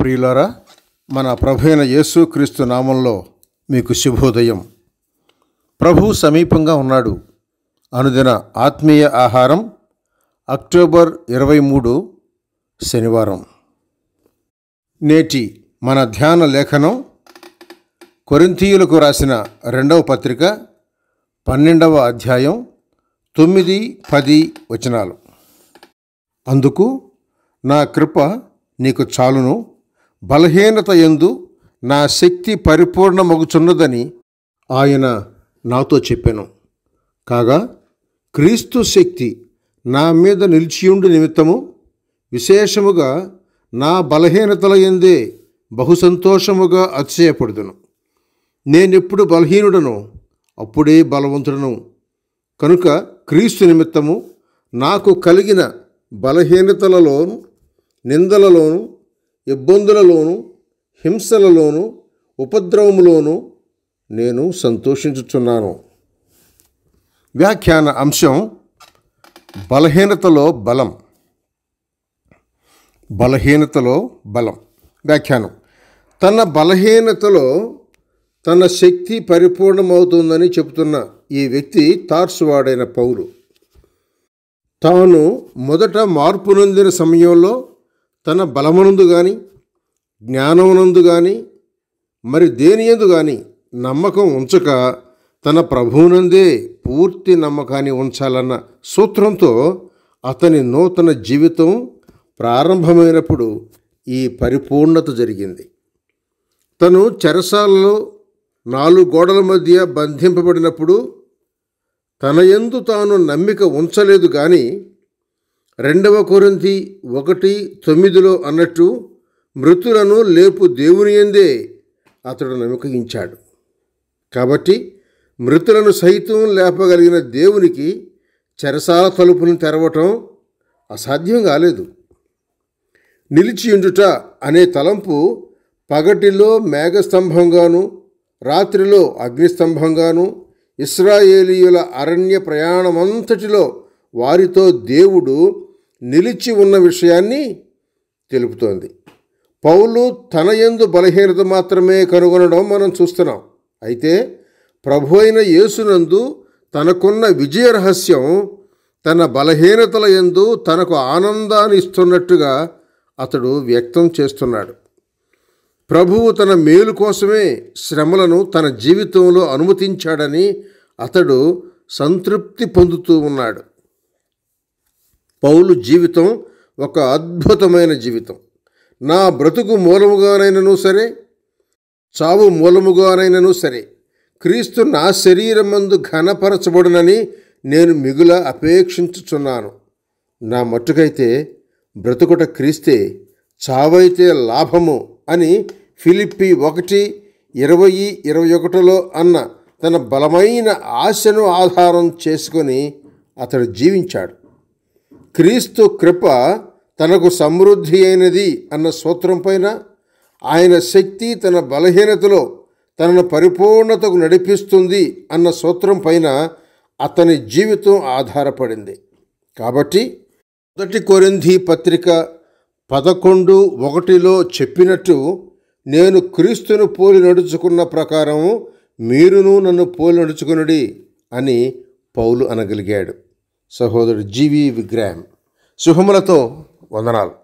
ప్రియులారా మన ప్రభైన యేసుక్రీస్తు నామంలో మీకు శుభోదయం ప్రభు సమీపంగా ఉన్నాడు అనుదిన ఆత్మీయ ఆహారం అక్టోబర్ ఇరవై మూడు శనివారం నేటి మన ధ్యాన లేఖనం కొరింతీయులకు రాసిన రెండవ పత్రిక పన్నెండవ అధ్యాయం తొమ్మిది పది వచనాలు అందుకు నా కృప నీకు చాలును బలహీనత ఎందు నా శక్తి పరిపూర్ణమగుచున్నదని ఆయన నాతో చెప్పాను కాగా క్రీస్తు శక్తి నా మీద నిలిచియుండి నిమిత్తము విశేషముగా నా బలహీనతల ఎందే బహుసంతోషముగా అతిశయపడుదును నేనెప్పుడు బలహీనుడను అప్పుడే బలవంతుడను కనుక క్రీస్తు నిమిత్తము నాకు కలిగిన బలహీనతలలోను నిందలలోను ఇబ్బందులలోనూ హింసలలోనూ ఉపద్రవములోనూ నేను సంతోషించుచున్నాను వ్యాఖ్యాన అంశం బలహీనతలో బలం బలహీనతలో బలం వ్యాఖ్యానం తన బలహీనతలో తన శక్తి పరిపూర్ణమవుతుందని చెబుతున్న ఈ వ్యక్తి తార్సువాడైన పౌరు తాను మొదట మార్పు నొందిన సమయంలో తన బలమునందు కానీ జ్ఞానమునందు కానీ మరి దేనియందు కానీ నమ్మకం ఉంచక తన ప్రభువునందే పూర్తి నమ్మకాన్ని ఉంచాలన్న సూత్రంతో అతని నూతన జీవితం ప్రారంభమైనప్పుడు ఈ పరిపూర్ణత జరిగింది తను చెరసాలలో నాలుగు గోడల మధ్య బంధింపబడినప్పుడు తన ఎందు తాను నమ్మిక ఉంచలేదు కానీ రెండవ కొరింతి ఒకటి తొమ్మిదిలో అన్నట్టు మృతులను లేపు దేవుని ఎందే అతడు నమ్మకించాడు కాబట్టి మృతులను సైతం లేపగలిగిన దేవునికి చెరసాల తలుపును తెరవటం అసాధ్యం కాలేదు నిలిచియుండుట అనే తలంపు పగటిలో మేఘస్తంభంగాను రాత్రిలో అగ్నిస్తంభంగాను ఇస్రాయేలీయుల అరణ్య ప్రయాణమంతటిలో వారితో దేవుడు నిలిచి ఉన్న విషయాన్ని తెలుపుతోంది పౌలు తన ఎందు బలహీనత మాత్రమే కనుగొనడం మనం చూస్తున్నాం అయితే ప్రభు అయిన యేసునందు తనకున్న విజయ రహస్యం తన బలహీనతల ఎందు తనకు ఆనందాన్ని ఇస్తున్నట్టుగా అతడు వ్యక్తం చేస్తున్నాడు ప్రభువు తన మేలు కోసమే శ్రమలను తన జీవితంలో అనుమతించాడని అతడు సంతృప్తి పొందుతూ ఉన్నాడు పౌలు జీవితం ఒక అద్భుతమైన జీవితం నా బ్రతుకు మూలముగానైనను సరే చావు మూలముగానైనను సరే క్రీస్తు నా శరీరం మందు ఘనపరచబడునని నేను మిగుల అపేక్షించుచున్నాను నా మట్టుకైతే బ్రతుకుట క్రీస్తే చావైతే లాభము అని ఫిలిప్పి ఒకటి ఇరవై ఇరవై ఒకటిలో అన్న తన బలమైన ఆశను ఆధారం చేసుకొని అతడు జీవించాడు క్రీస్తు కృప తనకు సమృద్ధి అయినది అన్న సూత్రం పైన ఆయన శక్తి తన బలహీనతలో తనను పరిపూర్ణతకు నడిపిస్తుంది అన్న సూత్రం పైన అతని జీవితం ఆధారపడింది కాబట్టి మొదటి కొరింధి పత్రిక పదకొండు ఒకటిలో చెప్పినట్టు నేను క్రీస్తును పోలి నడుచుకున్న ప్రకారం మీరును నన్ను పోలి నడుచుకునుడి అని పౌలు అనగలిగాడు సహోదరుడు జీవి విగ్రహం శుభములతో వందనాలు